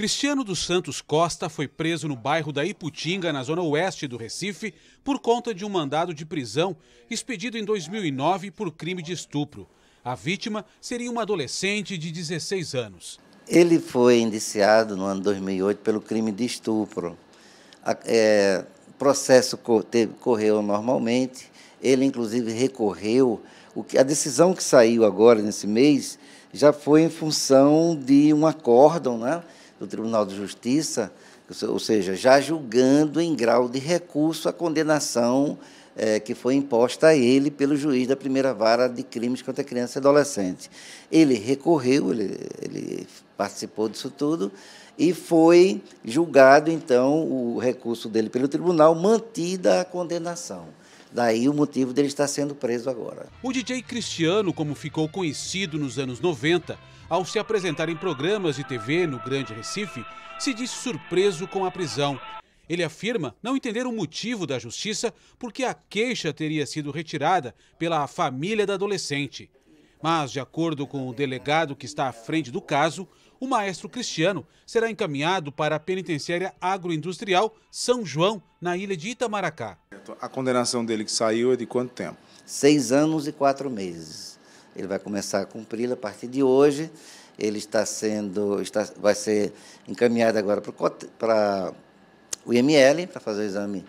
Cristiano dos Santos Costa foi preso no bairro da Iputinga, na zona oeste do Recife, por conta de um mandado de prisão expedido em 2009 por crime de estupro. A vítima seria uma adolescente de 16 anos. Ele foi indiciado no ano 2008 pelo crime de estupro. O é, processo correu normalmente. Ele, inclusive, recorreu. a decisão que saiu agora nesse mês já foi em função de um acórdão, né? do Tribunal de Justiça, ou seja, já julgando em grau de recurso a condenação é, que foi imposta a ele pelo juiz da primeira vara de crimes contra criança e adolescente. Ele recorreu, ele, ele participou disso tudo e foi julgado, então, o recurso dele pelo tribunal, mantida a condenação. Daí o motivo dele estar sendo preso agora. O DJ Cristiano, como ficou conhecido nos anos 90, ao se apresentar em programas de TV no Grande Recife, se disse surpreso com a prisão ele afirma não entender o motivo da justiça porque a queixa teria sido retirada pela família da adolescente. Mas, de acordo com o delegado que está à frente do caso, o maestro Cristiano será encaminhado para a penitenciária agroindustrial São João, na ilha de Itamaracá. A condenação dele que saiu é de quanto tempo? Seis anos e quatro meses. Ele vai começar a cumpri-la a partir de hoje. Ele está sendo, está, vai ser encaminhado agora para, para o IML para fazer o exame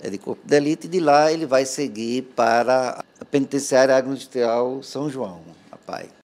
é, de corpo de delito e de lá ele vai seguir para a penitenciária agroindustrial São João, a PAI.